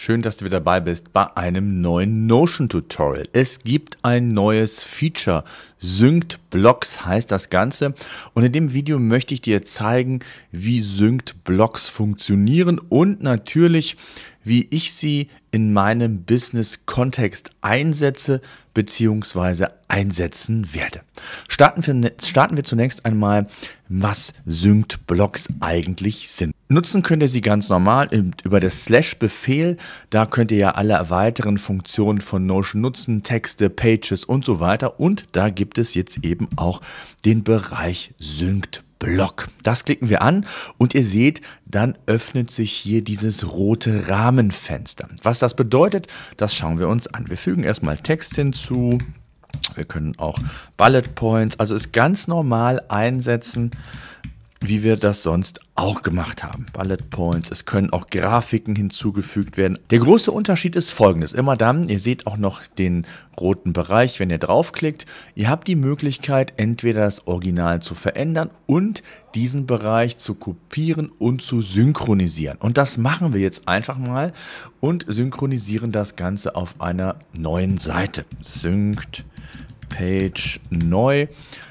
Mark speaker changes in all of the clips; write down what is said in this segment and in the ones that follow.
Speaker 1: Schön, dass du wieder dabei bist bei einem neuen Notion-Tutorial. Es gibt ein neues Feature. Synced Blocks heißt das Ganze. Und in dem Video möchte ich dir zeigen, wie Synced Blocks funktionieren und natürlich, wie ich sie in meinem Business-Kontext einsetze bzw. einsetzen werde. Starten wir, starten wir zunächst einmal, was Synced Blocks eigentlich sind. Nutzen könnt ihr sie ganz normal über das Slash-Befehl. Da könnt ihr ja alle weiteren Funktionen von Notion nutzen, Texte, Pages und so weiter. Und da gibt es jetzt eben auch den Bereich Synced Block. Das klicken wir an und ihr seht, dann öffnet sich hier dieses rote Rahmenfenster. Was das bedeutet, das schauen wir uns an. Wir fügen erstmal Text hinzu. Wir können auch Bullet Points, also ist ganz normal einsetzen, wie wir das sonst auch gemacht haben. Bullet Points, es können auch Grafiken hinzugefügt werden. Der große Unterschied ist folgendes. Immer dann, ihr seht auch noch den roten Bereich, wenn ihr draufklickt, ihr habt die Möglichkeit, entweder das Original zu verändern und diesen Bereich zu kopieren und zu synchronisieren. Und das machen wir jetzt einfach mal und synchronisieren das Ganze auf einer neuen Seite. Synct Page neu.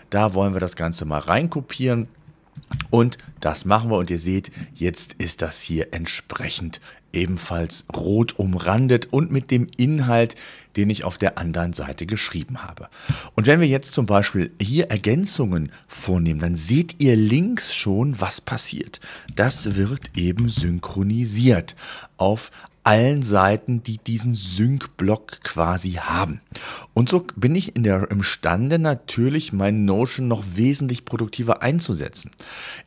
Speaker 1: Da wollen wir das Ganze mal reinkopieren und das machen wir und ihr seht, jetzt ist das hier entsprechend ebenfalls rot umrandet und mit dem Inhalt den ich auf der anderen Seite geschrieben habe. Und wenn wir jetzt zum Beispiel hier Ergänzungen vornehmen, dann seht ihr links schon, was passiert. Das wird eben synchronisiert auf allen Seiten, die diesen Sync-Block quasi haben. Und so bin ich in der, imstande natürlich, meinen Notion noch wesentlich produktiver einzusetzen.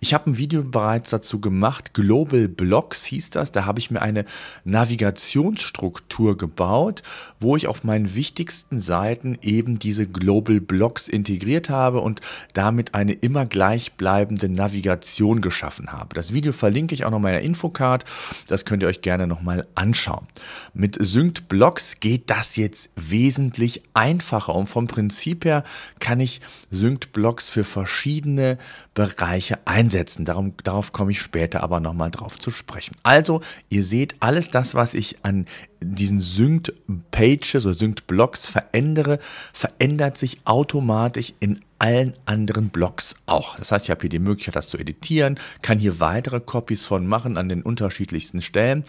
Speaker 1: Ich habe ein Video bereits dazu gemacht, Global Blocks hieß das, da habe ich mir eine Navigationsstruktur gebaut, wo ich auf meinen wichtigsten Seiten eben diese Global Blocks integriert habe und damit eine immer gleichbleibende Navigation geschaffen habe. Das Video verlinke ich auch noch mal in der Infocard, das könnt ihr euch gerne noch mal anschauen. Mit Synced Blocks geht das jetzt wesentlich einfacher und vom Prinzip her kann ich Synced Blocks für verschiedene Bereiche einsetzen. Darum, darauf komme ich später aber nochmal drauf zu sprechen. Also, ihr seht, alles das, was ich an diesen Synced Pages oder Synced Blocks verändere, verändert sich automatisch in allen anderen Blogs auch. Das heißt, ich habe hier die Möglichkeit, das zu editieren, kann hier weitere Copies von machen an den unterschiedlichsten Stellen.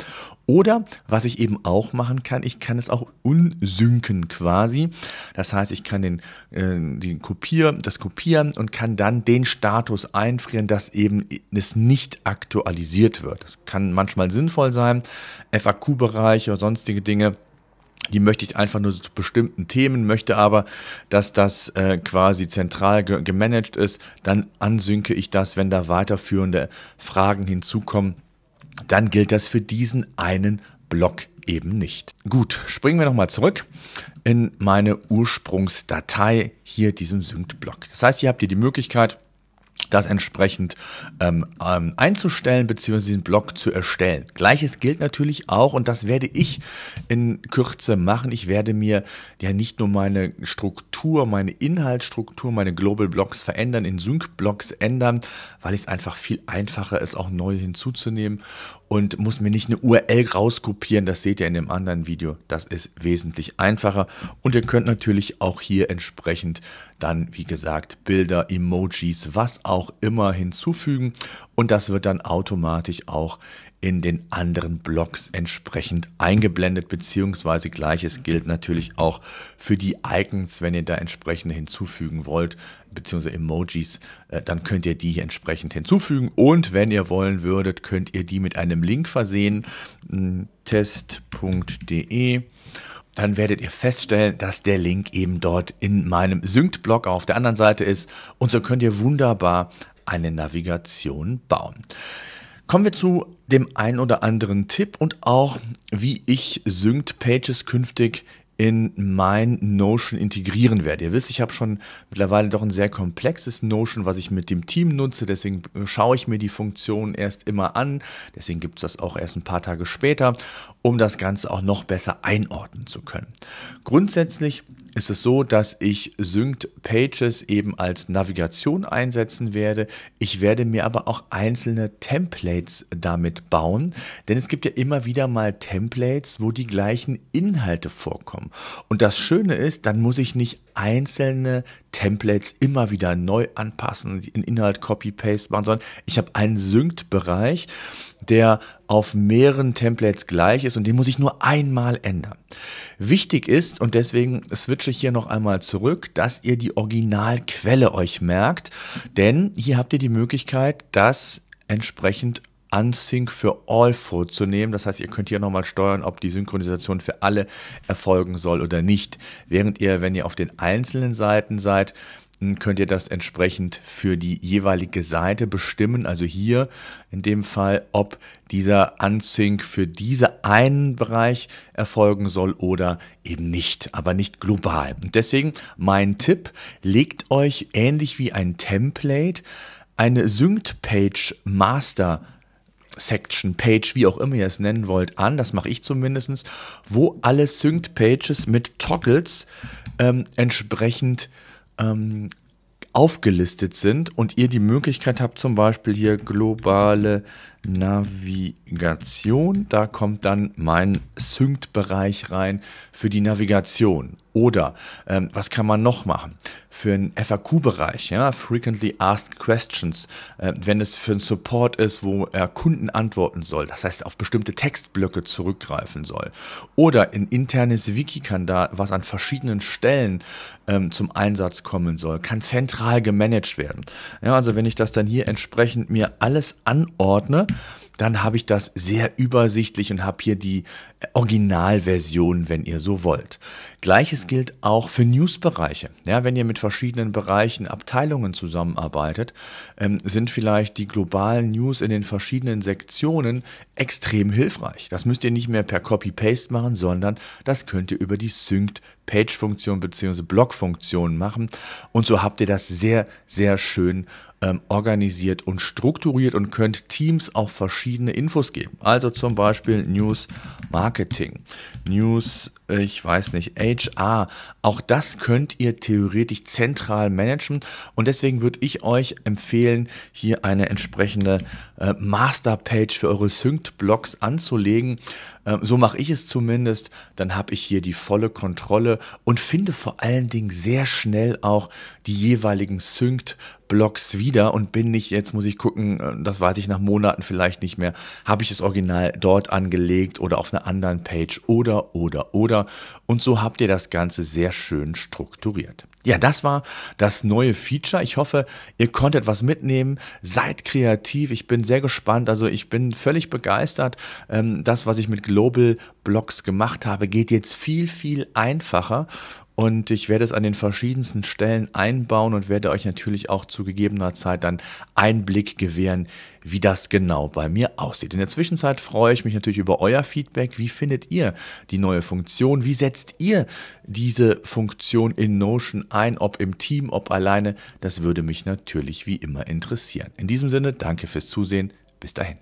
Speaker 1: Oder was ich eben auch machen kann, ich kann es auch unsynken quasi. Das heißt, ich kann den, äh, den Kopier, das kopieren und kann dann den Status einfrieren, dass eben es nicht aktualisiert wird. Das kann manchmal sinnvoll sein. FAQ-Bereiche oder sonstige Dinge die möchte ich einfach nur so zu bestimmten Themen, möchte aber, dass das äh, quasi zentral ge gemanagt ist. Dann ansynke ich das, wenn da weiterführende Fragen hinzukommen. Dann gilt das für diesen einen Block eben nicht. Gut, springen wir nochmal zurück in meine Ursprungsdatei, hier diesem Sync-Block. Das heißt, hier habt ihr die Möglichkeit, das entsprechend ähm, ähm einzustellen bzw. den Blog zu erstellen. Gleiches gilt natürlich auch und das werde ich in Kürze machen. Ich werde mir ja nicht nur meine Struktur, meine Inhaltsstruktur, meine Global Blogs verändern, in Sync Blogs ändern, weil es einfach viel einfacher ist, auch neue hinzuzunehmen und muss mir nicht eine URL rauskopieren. Das seht ihr in dem anderen Video. Das ist wesentlich einfacher und ihr könnt natürlich auch hier entsprechend dann, wie gesagt, Bilder, Emojis, was auch immer hinzufügen und das wird dann automatisch auch in den anderen Blogs entsprechend eingeblendet, beziehungsweise gleiches gilt natürlich auch für die Icons, wenn ihr da entsprechende hinzufügen wollt, beziehungsweise Emojis, äh, dann könnt ihr die entsprechend hinzufügen und wenn ihr wollen würdet, könnt ihr die mit einem Link versehen, hm, test.de dann werdet ihr feststellen, dass der Link eben dort in meinem sync blog auf der anderen Seite ist und so könnt ihr wunderbar eine Navigation bauen. Kommen wir zu dem einen oder anderen Tipp und auch, wie ich sync Pages künftig in mein Notion integrieren werde. Ihr wisst, ich habe schon mittlerweile doch ein sehr komplexes Notion, was ich mit dem Team nutze. Deswegen äh, schaue ich mir die Funktion erst immer an. Deswegen gibt es das auch erst ein paar Tage später, um das Ganze auch noch besser einordnen zu können. Grundsätzlich ist es so, dass ich Synced Pages eben als Navigation einsetzen werde. Ich werde mir aber auch einzelne Templates damit bauen, denn es gibt ja immer wieder mal Templates, wo die gleichen Inhalte vorkommen. Und das Schöne ist, dann muss ich nicht einzelne Templates immer wieder neu anpassen, den Inhalt Copy-Paste machen, sondern ich habe einen sync bereich der auf mehreren Templates gleich ist und den muss ich nur einmal ändern. Wichtig ist, und deswegen switche ich hier noch einmal zurück, dass ihr die Originalquelle euch merkt, denn hier habt ihr die Möglichkeit, das entsprechend Unsync für All vorzunehmen. Das heißt, ihr könnt hier nochmal steuern, ob die Synchronisation für alle erfolgen soll oder nicht. Während ihr, wenn ihr auf den einzelnen Seiten seid, könnt ihr das entsprechend für die jeweilige Seite bestimmen. Also hier in dem Fall, ob dieser Unsync für diesen einen Bereich erfolgen soll oder eben nicht, aber nicht global. Und deswegen mein Tipp, legt euch ähnlich wie ein Template eine sync Page Master Section, Page, wie auch immer ihr es nennen wollt, an, das mache ich zumindest, wo alle sync Pages mit Toggles ähm, entsprechend ähm, aufgelistet sind und ihr die Möglichkeit habt, zum Beispiel hier globale Navigation, da kommt dann mein sync bereich rein für die Navigation. Oder ähm, was kann man noch machen? Für den FAQ-Bereich, ja, Frequently Asked Questions, äh, wenn es für einen Support ist, wo er Kunden antworten soll, das heißt auf bestimmte Textblöcke zurückgreifen soll. Oder ein internes Wiki kann da, was an verschiedenen Stellen ähm, zum Einsatz kommen soll, kann zentral gemanagt werden. Ja, also wenn ich das dann hier entsprechend mir alles anordne, dann habe ich das sehr übersichtlich und habe hier die Originalversion, wenn ihr so wollt. Gleiches gilt auch für Newsbereiche. Ja, wenn ihr mit verschiedenen Bereichen, Abteilungen zusammenarbeitet, ähm, sind vielleicht die globalen News in den verschiedenen Sektionen extrem hilfreich. Das müsst ihr nicht mehr per Copy-Paste machen, sondern das könnt ihr über die Synced Page-Funktion bzw. Blog-Funktion machen. Und so habt ihr das sehr, sehr schön ähm, organisiert und strukturiert und könnt Teams auch verschiedene Infos geben. Also zum Beispiel News Marketing, News ich weiß nicht, HR. Auch das könnt ihr theoretisch zentral managen. Und deswegen würde ich euch empfehlen, hier eine entsprechende äh, Masterpage für eure sync blogs anzulegen. Ähm, so mache ich es zumindest. Dann habe ich hier die volle Kontrolle und finde vor allen Dingen sehr schnell auch die jeweiligen sync Synced Blogs wieder und bin nicht, jetzt muss ich gucken, äh, das weiß ich nach Monaten vielleicht nicht mehr, habe ich das Original dort angelegt oder auf einer anderen Page oder, oder, oder. Und so habt ihr das Ganze sehr schön strukturiert. Ja, das war das neue Feature. Ich hoffe, ihr konntet was mitnehmen. Seid kreativ. Ich bin sehr gespannt. Also ich bin völlig begeistert. Ähm, das, was ich mit Global Blogs gemacht habe, geht jetzt viel, viel einfacher. Und ich werde es an den verschiedensten Stellen einbauen und werde euch natürlich auch zu gegebener Zeit dann Einblick gewähren, wie das genau bei mir aussieht. In der Zwischenzeit freue ich mich natürlich über euer Feedback. Wie findet ihr die neue Funktion? Wie setzt ihr diese Funktion in Notion ein? Ob im Team, ob alleine? Das würde mich natürlich wie immer interessieren. In diesem Sinne, danke fürs Zusehen. Bis dahin.